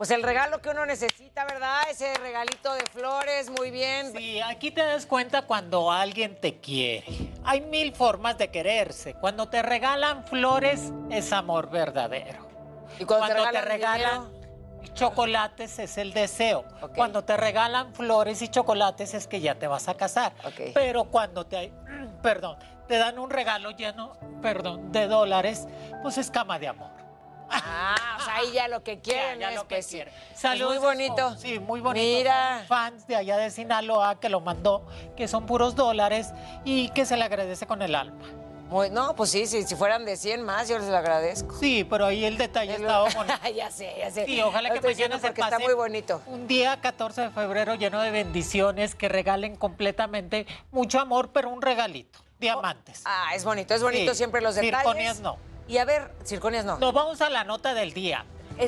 pues el regalo que uno necesita, ¿verdad? Ese regalito de flores, muy bien. Sí, aquí te das cuenta cuando alguien te quiere. Hay mil formas de quererse. Cuando te regalan flores es amor verdadero. Y cuando, te regalan, chocolates es el deseo. Cuando te regalan flores y chocolates es que ya te vas a casar. Pero cuando te perdón, te dan un regalo lleno, perdón, de dólares, pues es cama de amor. Ah, o sea, ahí ya lo que quieran, ya, lo que, que Muy bonito. Oh, sí, muy bonito. Mira. Fans de allá de Sinaloa que lo mandó, que son puros dólares y que se le agradece con el alma. no, pues sí, sí, si fueran de 100 más, yo les agradezco. Sí, pero ahí el detalle estaba bonito. Ah, ya sé, ya sé. Y ojalá que mañana se está muy bonito. Un día 14 de febrero lleno de bendiciones que regalen completamente mucho amor, pero un regalito. Oh, diamantes. ah, es bonito, es bonito siempre los detalles. no. Y a ver, circonias no. Nos vamos a la nota del día.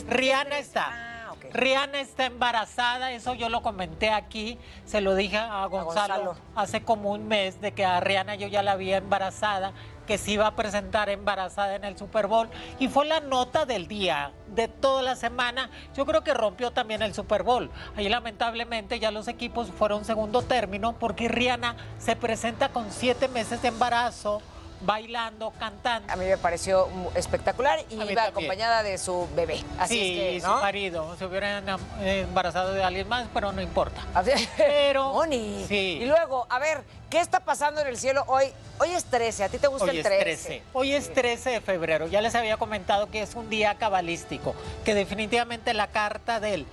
Rihanna está. Ah, Rihanna está embarazada, eso yo lo comenté aquí, se lo dije a Gonzalo, a Gonzalo, hace como un mes de que a Rihanna yo ya la había embarazada, que se iba a presentar embarazada en el Super Bowl y fue la nota del día, de toda la semana. Yo creo que rompió también el Super Bowl. Ahí lamentablemente ya los equipos fueron segundo término porque Rihanna se presenta con siete meses de embarazo bailando, cantando. A mí me pareció espectacular y iba acompañada de su bebé. Así es que, su marido. Se hubieran embarazado de alguien más, pero no importa. pero. Moni. Y luego, a ver, ¿qué está pasando en el cielo hoy? Hoy es 13, ¿a ti te gusta el 13? 13? Hoy es 13 de febrero. Ya les había comentado que es un día cabalístico, que definitivamente la carta del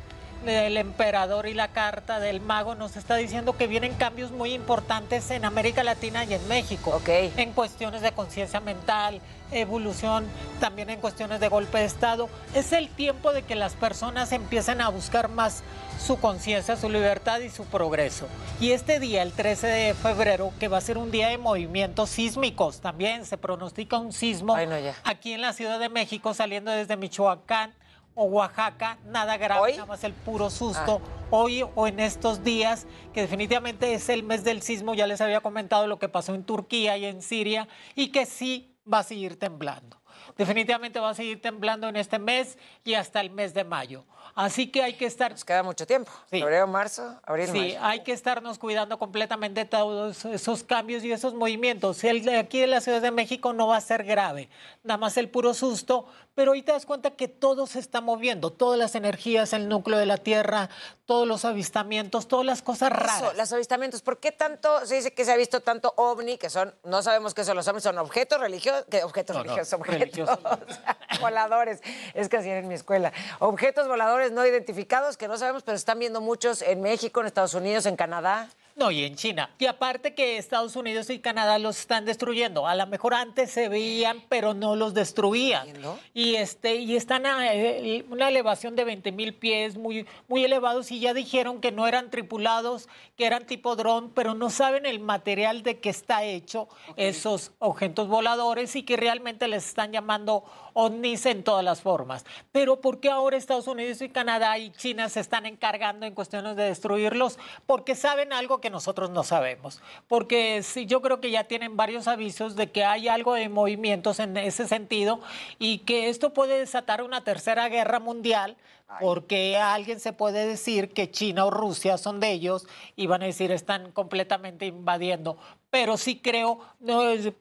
del emperador y la carta del mago nos está diciendo que vienen cambios muy importantes en América Latina y en México. En cuestiones de conciencia mental, evolución, también en cuestiones de golpe de Estado. Es el tiempo de que las personas empiecen a buscar más su conciencia, su libertad y su progreso. Y este día, el 13 de febrero, que va a ser un día de movimientos sísmicos, también se pronostica un sismo aquí en la Ciudad de México saliendo desde Michoacán o Oaxaca, nada grave, nada más el puro ah. susto. Hoy o en estos días, que definitivamente es el mes del sismo, ya les había comentado lo que pasó en Turquía y en Siria, y que sí va a seguir temblando definitivamente va a seguir temblando en este mes y hasta el mes de mayo. Así que hay que estar... Nos queda mucho tiempo. Sí. marzo, abril, mayo. Sí, hay que estarnos cuidando completamente todos esos cambios y esos movimientos. El de aquí de la Ciudad de México no va a ser grave, nada más el puro susto, pero ahí te das cuenta que todo se está moviendo, todas las energías, el núcleo de la Tierra, todos los avistamientos, todas las cosas raras. Las los avistamientos, ¿por qué tanto se dice que se ha visto tanto ovni, que son, no sabemos qué son los ovnis, son objetos religiosos, que objetos religiosos, objetos voladores, es que así era en mi escuela, objetos voladores no identificados que no sabemos, pero están viendo muchos en México, en Estados Unidos, en Canadá. No, y en China. Y aparte que Estados Unidos y Canadá los están destruyendo. A lo mejor antes se veían, pero no los destruían. Y este, y están a eh, una elevación de 20 mil pies, muy, muy elevados, y ya dijeron que no eran tripulados, que eran tipo dron, pero no saben el material de que está hecho esos objetos voladores y que realmente les están llamando ovnis en todas las formas. Pero ¿por qué ahora Estados Unidos y Canadá y China se están encargando en cuestiones de destruirlos? Porque saben algo que nosotros no sabemos. Porque sí, yo creo que ya tienen varios avisos de que hay algo de movimientos en ese sentido y que esto puede desatar una tercera guerra mundial porque a alguien se puede decir que China o Rusia son de ellos y van a decir están completamente invadiendo? Pero sí creo,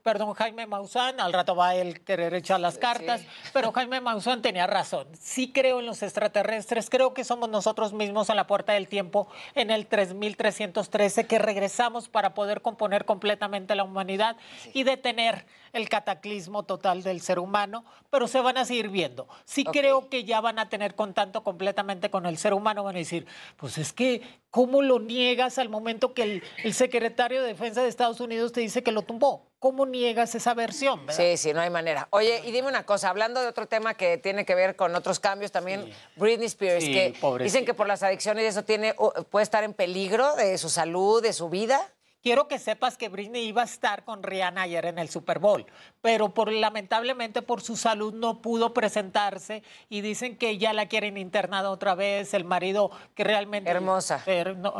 perdón, Jaime Maussan, al rato va él querer echar las cartas, pero Jaime Maussan tenía razón. Sí creo en los extraterrestres, creo que somos nosotros mismos en la puerta del tiempo, en el 3313, que regresamos para poder componer completamente la humanidad y detener el cataclismo total del ser humano, pero se van a seguir viendo. Sí creo que ya van a tener con tanto completamente con el ser humano, van a decir, pues es que, ¿cómo lo niegas al momento que el, secretario de Defensa de Estados Unidos te dice que lo tumbó? ¿Cómo niegas esa versión? Sí, sí, no hay manera. Oye, y dime una cosa, hablando de otro tema que tiene que ver con otros cambios, también Britney Spears, que dicen que por las adicciones eso tiene, puede estar en peligro de su salud, de su vida. Quiero que sepas que Britney iba a estar con Rihanna ayer en el Super Bowl, pero por, lamentablemente por su salud no pudo presentarse y dicen que ya la quieren internada otra vez, el marido que realmente... Hermosa.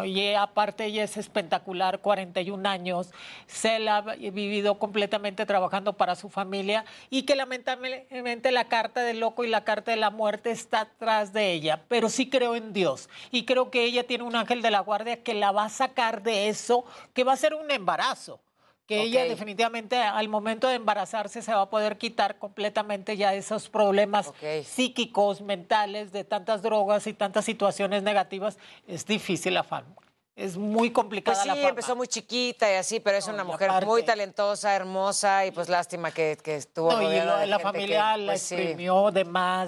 y eh, aparte ella es espectacular, 41 años, se la ha vivido completamente trabajando para su familia y que lamentablemente la carta del loco y la carta de la muerte está atrás de ella, pero sí creo en Dios y creo que ella tiene un ángel de la guardia que la va a sacar de eso, que va a ser un embarazo que ella definitivamente al momento de embarazarse se va a poder quitar completamente ya esos problemas psíquicos, mentales, de tantas drogas y tantas situaciones negativas. Es difícil la fama, Es muy complicada pues sí, la empezó muy chiquita y así, pero es una mujer muy talentosa, hermosa y pues lástima que, que estuvo la, familia la exprimió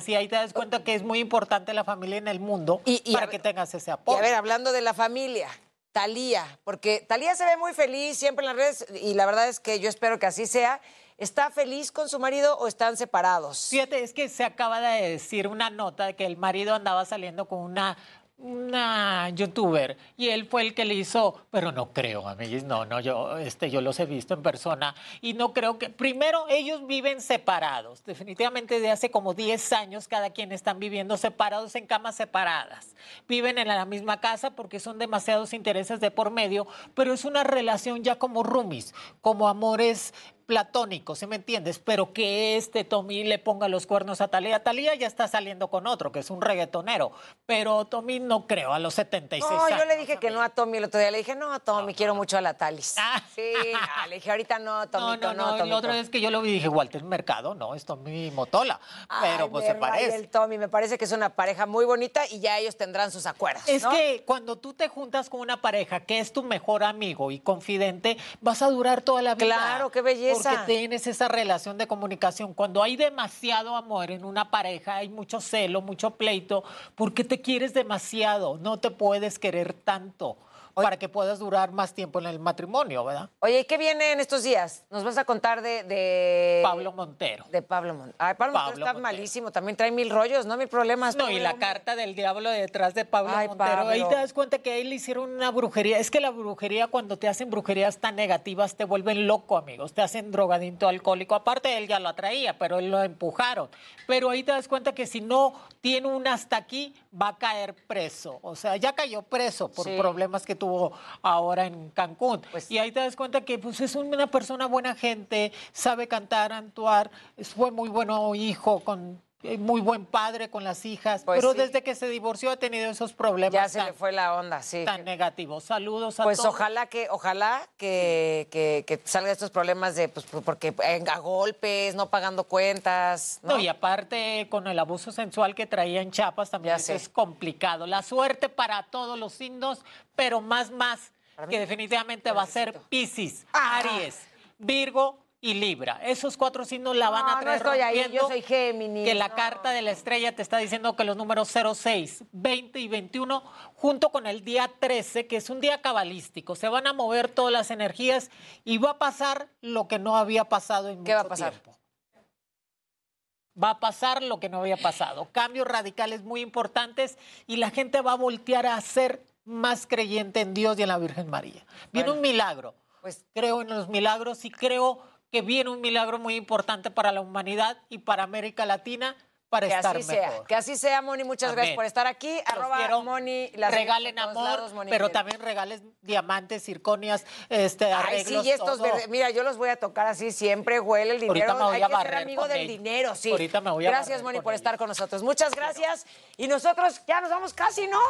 y ahí te das cuenta que es muy importante la familia en el mundo y, para que tengas ese apoyo. Y a ver, hablando de la familia, Talía, porque Talía se ve muy feliz siempre en las redes y la verdad es que yo espero que así sea. ¿Está feliz con su marido o están separados? Fíjate, es que se acaba de decir una nota de que el marido andaba saliendo con una Nah, youtuber y él fue el que le hizo, pero no creo, mí no, no, yo, este, yo los he visto en persona y no creo que, primero, ellos viven separados, definitivamente de hace como 10 años cada quien están viviendo separados en camas separadas, viven en la misma casa porque son demasiados intereses de por medio, pero es una relación ya como roomies, como amores platónico, ¿sí me entiendes? Pero que este Tommy le ponga los cuernos a Talía. Talía ya está saliendo con otro, que es un reggaetonero. Pero Tommy no creo, a los 76 no, yo le dije que no a Tommy el otro día. Le dije, no, Tommy, quiero mucho a la Talis. Ah. Sí, ah, le dije, ahorita no, Tommy, no, no, no, La otra vez que yo lo vi dije, Walter Mercado, no, es Tommy Motola. Pero pues se parece. El Tommy, me parece que es una pareja muy bonita y ya ellos tendrán sus acuerdos. Es que cuando tú te juntas con una pareja que es tu mejor amigo y confidente, vas a durar toda la vida. Claro, qué belleza porque tienes esa relación de comunicación. Cuando hay demasiado amor en una pareja, hay mucho celo, mucho pleito, porque te quieres demasiado, no te puedes querer tanto para que puedas durar más tiempo en el matrimonio, ¿verdad? Oye, ¿y qué viene en estos días? Nos vas a contar de... Pablo Montero. De Pablo Montero. Ay, Pablo, Montero está malísimo, también trae mil rollos, ¿no? Mil problemas. No, y la carta del diablo detrás de Pablo Montero. Ahí te das cuenta que ahí le hicieron una brujería. Es que la brujería, cuando te hacen brujerías tan negativas, te vuelven loco, amigos. Te hacen drogadito alcohólico. Aparte, él ya lo atraía, pero él lo empujaron. Pero ahí te das cuenta que si no tiene un hasta aquí, va a caer preso. O sea, ya cayó preso por problemas que tuvo ahora en Cancún. Pues y ahí te das cuenta que pues, es una persona buena gente, sabe cantar, actuar, fue muy bueno hijo con eh, muy buen padre con las hijas, pues pero desde que se divorció ha tenido esos problemas. Ya se tan, le fue la onda, sí. Tan negativo. Saludos a pues todos. Pues ojalá que, ojalá que, estos problemas de, pues, porque eh, a golpes, no pagando cuentas. ¿no? y aparte con el abuso sensual que traía en Chiapas también es complicado. La suerte para todos los indos, pero más, más, que definitivamente va a ser Piscis, ah. Aries, Virgo y Libra. Esos cuatro signos la van a traer. No estoy ahí, yo soy Géminis. Que la carta de la estrella te está diciendo que los números 06, 20 y 21, junto con el día 13, que es un día cabalístico, se van a mover todas las energías y va a pasar lo que no había pasado en ¿Qué va a pasar? Va a pasar lo que no había pasado. Cambios radicales muy importantes y la gente va a voltear a ser más creyente en Dios y en la Virgen María. Viene un milagro. Pues creo en los milagros y creo que viene un milagro muy importante para la humanidad y para América Latina para estar así mejor. Sea, que así sea, Moni, muchas gracias por estar aquí. Arroba quiero, Moni, regalen amor, Moni, pero también regales diamantes, circonias, este, arreglos, Ay, sí, y estos verdes, mira, yo los voy a tocar así siempre, huele el dinero. Hay que ser amigo del dinero, sí. Ahorita me voy a Gracias, Moni, por estar con nosotros. Muchas gracias. Y nosotros ya nos vamos casi, ¿no?